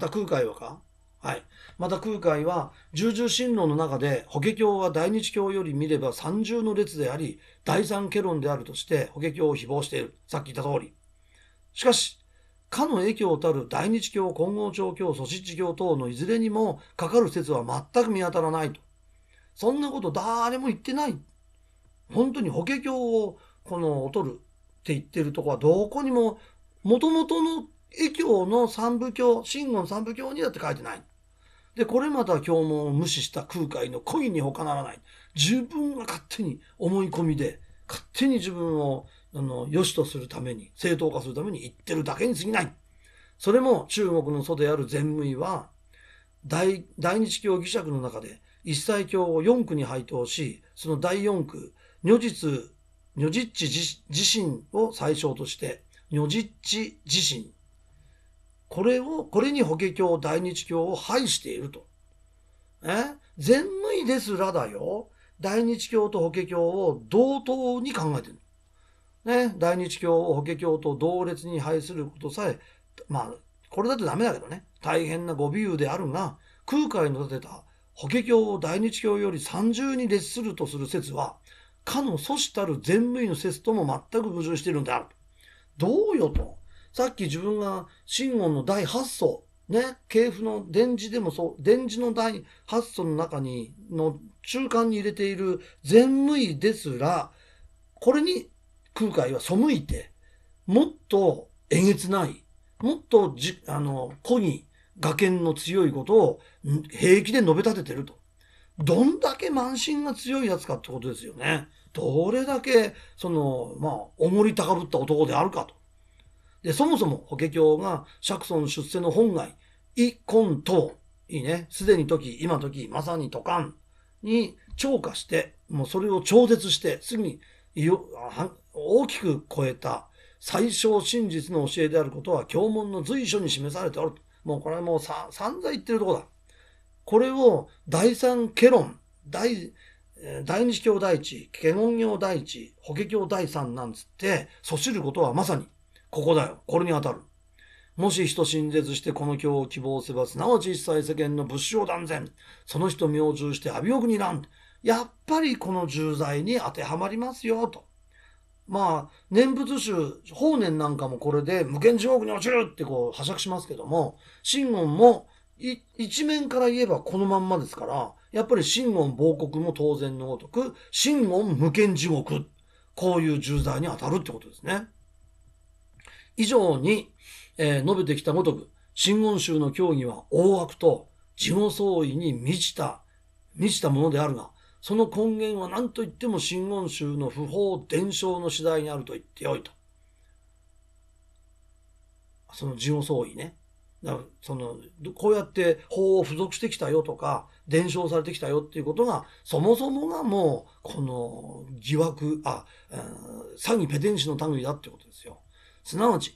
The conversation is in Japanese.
た空海はかはい。また空海は、重々神論の中で、法華経は大日経より見れば三重の列であり、第三ケ論であるとして、法華経を誹謗している。さっき言った通り。しかし、かの影響たる大日経、金剛長教、祖師地業等のいずれにもかかる説は全く見当たらないと。そんなこと誰も言ってない。本当に法華経をこの劣るって言ってるとこはどこにも、もともとの異教の三部教、真言三部教にだって書いてない。で、これまた教文を無視した空海の恋に他ならない。自分が勝手に思い込みで、勝手に自分を、あの、良しとするために、正当化するために言ってるだけに過ぎない。それも中国の祖である禅武医は、大、大日教義釈の中で、一切教を四区に配当し、その第四区、如実、如実地自身を最小として、如実地自身これを、これに法華経、大日経を排していると。え全無意ですらだよ。大日経と法華経を同等に考えてるね。大日経を法華経と同列に配することさえ、まあ、これだとダメだけどね。大変な語尾有であるが、空海の立てた法華経を大日経より三重に列するとする説は、かの祖師たる全無意の説とも全く矛盾しているんである。どうよと。さっき自分が真言の第8層、ね、系譜の電磁でもそう、電磁の第8層の中に、の中間に入れている全無意ですら、これに空海は背いて、もっとえげつない、もっとじ、あの、古に、画剣の強いことを平気で述べ立ててると。どんだけ慢心が強いやつかってことですよね。どれだけ、その、まあ、おもり高ぶった男であるかと。で、そもそも法華経が釈尊出世の本外、イコントいいね、すでに時、今時、まさに都間に超過して、もうそれを超絶して、すぐに大きく超えた最小真実の教えであることは教文の随所に示されておる。もうこれはもう散々言ってるとこだ。これを第三ケロン、第、第二教第一、ケゴン教第一、法華経第三なんつって、そしることはまさにここだよ。これに当たる。もし人親絶してこの教を希望せば、すなわち一切世間の物資を断然。その人明中して阿鼻欲にらん。やっぱりこの重罪に当てはまりますよ、と。まあ、念仏宗、法念なんかもこれで無限地獄に落ちるってこう、はしゃくしますけども、真言も、一面から言えばこのまんまですから、やっぱり真言亡国も当然のごとく、真言無限地獄、こういう重罪に当たるってことですね。以上に、えー、述べてきたごとく、真言宗の教義は大悪と自己創意に満ちた、満ちたものであるが、その根源は何といっても真言宗の不法伝承の次第にあると言ってよいと。その自己創意ね。だそのこうやって法を付属してきたよとか伝承されてきたよっていうことがそもそもがもうこの疑惑あ、うん、詐欺ペテン師の類だってことですよ。すなわち